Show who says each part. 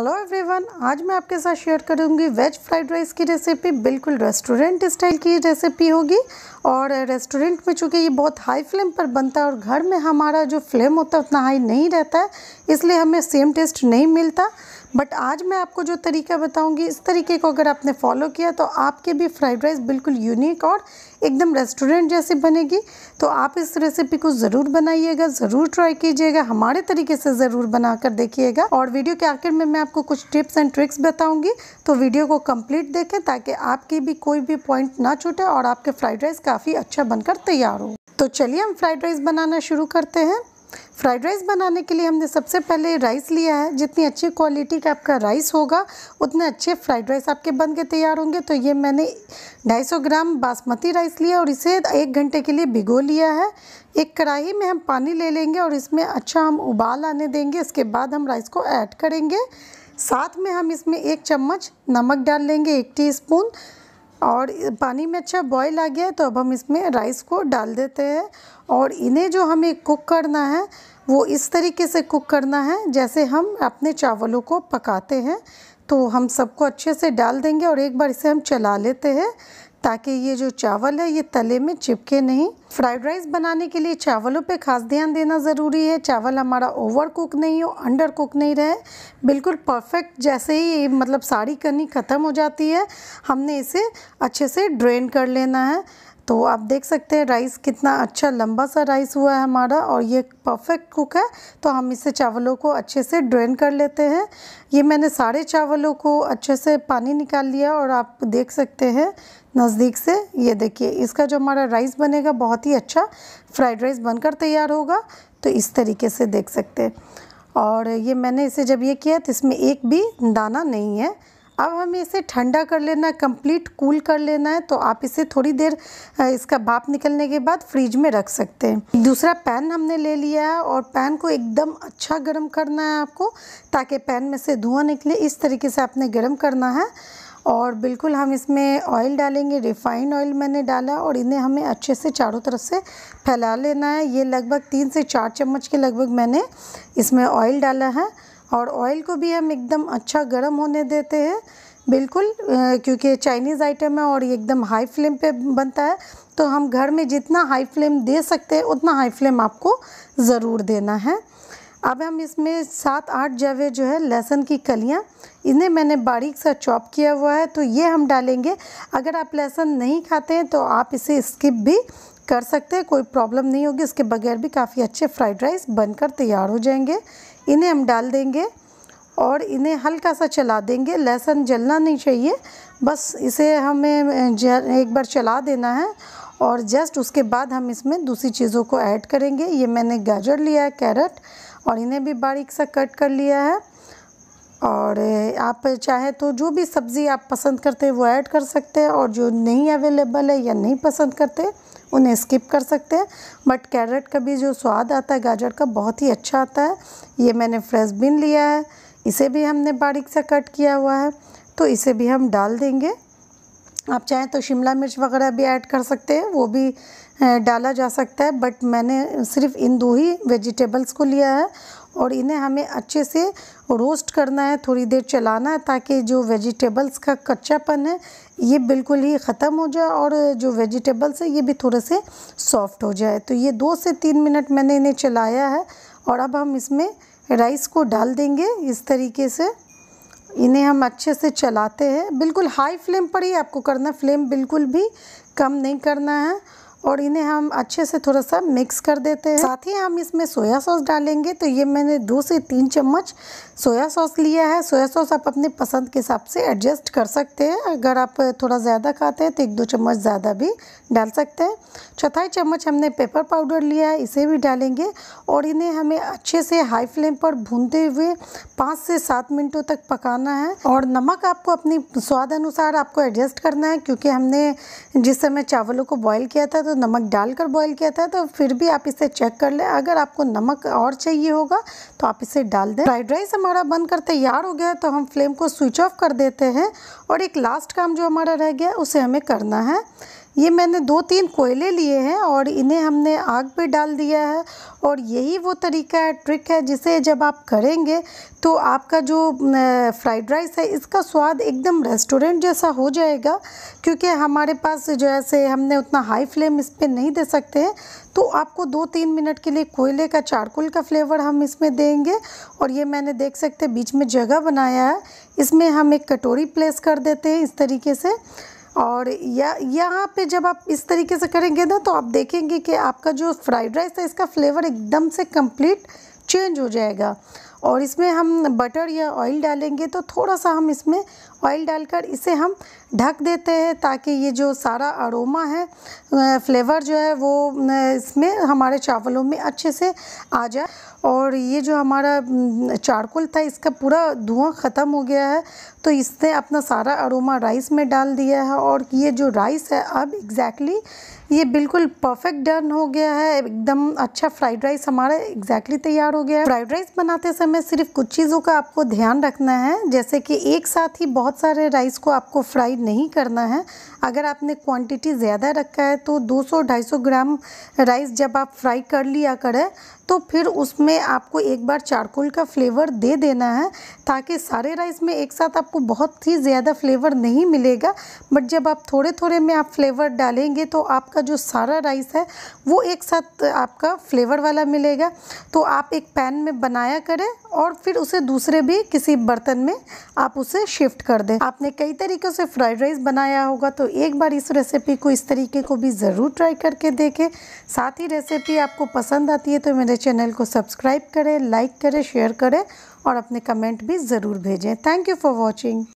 Speaker 1: hello everyone आज मैं आपके साथ शेयर करूंगी वेज फ्राइड राइस की रेसिपी बिल्कुल रेस्टोरेंट स्टाइल की रेसिपी होगी और रेस्टोरेंट में चूँकि ये बहुत हाई फ्लेम पर बनता है और घर में हमारा जो फ्लेम होता है उतना हाई नहीं रहता है इसलिए हमें सेम टेस्ट नहीं मिलता बट आज मैं आपको जो तरीका बताऊंगी इस तरीके को अगर आपने फॉलो किया तो आपके भी फ्राइड राइस बिल्कुल यूनिक और एकदम रेस्टोरेंट जैसी बनेगी तो आप इस रेसिपी को ज़रूर बनाइएगा ज़रूर ट्राई कीजिएगा हमारे तरीके से ज़रूर बनाकर देखिएगा और वीडियो के आखिर में मैं आपको कुछ टिप्स एंड ट्रिक्स बताऊँगी तो वीडियो को कम्प्लीट देखें ताकि आपकी भी कोई भी पॉइंट ना छूटे और आपके फ्राइड राइस काफ़ी अच्छा बनकर तैयार हो तो चलिए हम फ्राइड राइस बनाना शुरू करते हैं फ्राइड राइस बनाने के लिए हमने सबसे पहले राइस लिया है जितनी अच्छी क्वालिटी का आपका राइस होगा उतने अच्छे फ्राइड राइस आपके बन के तैयार होंगे तो ये मैंने 250 ग्राम बासमती राइस लिया और इसे एक घंटे के लिए भिगो लिया है एक कढ़ाई में हम पानी ले लेंगे और इसमें अच्छा हम उबाल आने देंगे इसके बाद हम राइस को ऐड करेंगे साथ में हम इसमें एक चम्मच नमक डाल लेंगे एक टी और पानी में अच्छा बॉईल आ गया है तो अब हम इसमें राइस को डाल देते हैं और इन्हें जो हमें कुक करना है वो इस तरीके से कुक करना है जैसे हम अपने चावलों को पकाते हैं तो हम सबको अच्छे से डाल देंगे और एक बार इसे हम चला लेते हैं ताकि ये जो चावल है ये तले में चिपके नहीं फ्राइड राइस बनाने के लिए चावलों पे खास ध्यान देना ज़रूरी है चावल हमारा ओवर कुक नहीं हो अंडर कुक नहीं रहे बिल्कुल परफेक्ट जैसे ही मतलब साड़ी करनी ख़त्म हो जाती है हमने इसे अच्छे से ड्रेन कर लेना है तो आप देख सकते हैं राइस कितना अच्छा लंबा सा राइस हुआ है हमारा और ये परफेक्ट कुक है तो हम इसे चावलों को अच्छे से ड्रेन कर लेते हैं ये मैंने सारे चावलों को अच्छे से पानी निकाल लिया और आप देख सकते हैं नज़दीक से ये देखिए इसका जो हमारा राइस बनेगा बहुत ही अच्छा फ्राइड राइस बनकर तैयार होगा तो इस तरीके से देख सकते हैं और ये मैंने इसे जब ये किया तो इसमें एक भी दाना नहीं है अब हमें इसे ठंडा कर लेना है कम्प्लीट कूल कर लेना है तो आप इसे थोड़ी देर इसका भाप निकलने के बाद फ्रिज में रख सकते हैं दूसरा पैन हमने ले लिया है और पैन को एकदम अच्छा गर्म करना है आपको ताकि पैन में से धुआं निकले इस तरीके से आपने गर्म करना है और बिल्कुल हम इसमें ऑयल डालेंगे रिफाइंड ऑयल मैंने डाला और इन्हें हमें अच्छे से चारों तरफ से फैला लेना है ये लगभग तीन से चार चम्मच के लगभग मैंने इसमें ऑयल डाला है और ऑयल को भी हम एकदम अच्छा गर्म होने देते हैं बिल्कुल क्योंकि चाइनीज़ आइटम है और ये एकदम हाई फ्लेम पे बनता है तो हम घर में जितना हाई फ्लेम दे सकते हैं उतना हाई फ्लेम आपको ज़रूर देना है अब हम इसमें सात आठ जवे जो है लहसुन की कलियाँ इन्हें मैंने बारीक सा चॉप किया हुआ है तो ये हम डालेंगे अगर आप लहसुन नहीं खाते हैं तो आप इसे स्किप भी कर सकते हैं कोई प्रॉब्लम नहीं होगी इसके बगैर भी काफ़ी अच्छे फ्राइड राइस बनकर तैयार हो जाएंगे इन्हें हम डाल देंगे और इन्हें हल्का सा चला देंगे लहसुन जलना नहीं चाहिए बस इसे हमें एक बार चला देना है और जस्ट उसके बाद हम इसमें दूसरी चीज़ों को ऐड करेंगे ये मैंने गाजर लिया है कैरेट और इन्हें भी बारीक सा कट कर लिया है और आप चाहे तो जो भी सब्ज़ी आप पसंद करते हैं वो ऐड कर सकते हैं और जो नहीं अवेलेबल है या नहीं पसंद करते उन्हें स्किप कर सकते हैं बट कैरेट का भी जो स्वाद आता है गाजर का बहुत ही अच्छा आता है ये मैंने फ्रेश बीन लिया है इसे भी हमने बारीक सा कट किया हुआ है तो इसे भी हम डाल देंगे आप चाहें तो शिमला मिर्च वगैरह भी ऐड कर सकते हैं वो भी डाला जा सकता है बट मैंने सिर्फ इन दो ही वेजिटेबल्स को लिया है और इन्हें हमें अच्छे से रोस्ट करना है थोड़ी देर चलाना है ताकि जो वेजिटेबल्स का कच्चापन है ये बिल्कुल ही ख़त्म हो जाए और जो वेजिटेबल्स है ये भी थोड़े से सॉफ्ट हो जाए तो ये दो से तीन मिनट मैंने इन्हें चलाया है और अब हम इसमें राइस को डाल देंगे इस तरीके से इन्हें हम अच्छे से चलाते हैं बिल्कुल हाई फ्लेम पर ही आपको करना है फ्लेम बिल्कुल भी कम नहीं करना है और इन्हें हम अच्छे से थोड़ा सा मिक्स कर देते हैं साथ ही हम इसमें सोया सॉस डालेंगे तो ये मैंने दो से तीन चम्मच सोया सॉस लिया है सोया सॉस आप अपने पसंद के हिसाब से एडजस्ट कर सकते हैं अगर आप थोड़ा ज़्यादा खाते हैं तो एक दो चम्मच ज़्यादा भी डाल सकते हैं चौथाई चम्मच हमने पेपर पाउडर लिया है इसे भी डालेंगे और इन्हें हमें अच्छे से हाई फ्लेम पर भूनते हुए पाँच से सात मिनटों तक पकाना है और नमक आपको अपनी स्वाद अनुसार आपको एडजस्ट करना है क्योंकि हमने जिस समय चावलों को बॉयल किया था तो तो नमक डालकर बॉईल किया था तो फिर भी आप इसे चेक कर लें अगर आपको नमक और चाहिए होगा तो आप इसे डाल दें फ्राइड राइस हमारा बनकर तैयार हो गया तो हम फ्लेम को स्विच ऑफ कर देते हैं और एक लास्ट काम जो हमारा रह गया उसे हमें करना है ये मैंने दो तीन कोयले लिए हैं और इन्हें हमने आग पे डाल दिया है और यही वो तरीका है ट्रिक है जिसे जब आप करेंगे तो आपका जो फ्राइड राइस है इसका स्वाद एकदम रेस्टोरेंट जैसा हो जाएगा क्योंकि हमारे पास जो जैसे हमने उतना हाई फ्लेम इस पर नहीं दे सकते हैं तो आपको दो तीन मिनट के लिए कोयले का चारकुल का फ्लेवर हम इसमें देंगे और ये मैंने देख सकते बीच में जगह बनाया है इसमें हम एक कटोरी प्लेस कर देते हैं इस तरीके से और या यहाँ पे जब आप इस तरीके से करेंगे ना तो आप देखेंगे कि आपका जो फ्राइड राइस है इसका फ्लेवर एकदम से कंप्लीट चेंज हो जाएगा और इसमें हम बटर या ऑयल डालेंगे तो थोड़ा सा हम इसमें ऑयल डालकर इसे हम ढक देते हैं ताकि ये जो सारा अरोमा है फ्लेवर जो है वो इसमें हमारे चावलों में अच्छे से आ जाए और ये जो हमारा चारकोल था इसका पूरा धुआं ख़त्म हो गया है तो इसने अपना सारा अरोमा राइस में डाल दिया है और ये जो राइस है अब एग्जैक्टली exactly ये बिल्कुल परफेक्ट डन हो गया है एकदम अच्छा फ्राइड राइस हमारा एग्जैक्टली तैयार हो गया है फ्राइड राइस बनाते समय सिर्फ कुछ चीज़ों का आपको ध्यान रखना है जैसे कि एक साथ ही बहुत सारे राइस को आपको फ्राई नहीं करना है अगर आपने क्वांटिटी ज़्यादा रखा है तो 200-250 ग्राम राइस जब आप फ्राई कर लिया करें तो फिर उसमें आपको एक बार चारकोल का फ्लेवर दे देना है ताकि सारे राइस में एक साथ आपको बहुत ही ज़्यादा फ्लेवर नहीं मिलेगा बट जब आप थोड़े थोड़े में आप फ्लेवर डालेंगे तो आपका आपका जो सारा राइस है वो एक साथ आपका फ्लेवर वाला मिलेगा तो आप एक पैन में बनाया करें और फिर उसे दूसरे भी किसी बर्तन में आप उसे शिफ्ट कर दें आपने कई तरीक़ों से फ्राइड राइस बनाया होगा तो एक बार इस रेसिपी को इस तरीके को भी ज़रूर ट्राई करके देखें साथ ही रेसिपी आपको पसंद आती है तो मेरे चैनल को सब्सक्राइब करें लाइक करें शेयर करें और अपने कमेंट भी ज़रूर भेजें थैंक यू फॉर वॉचिंग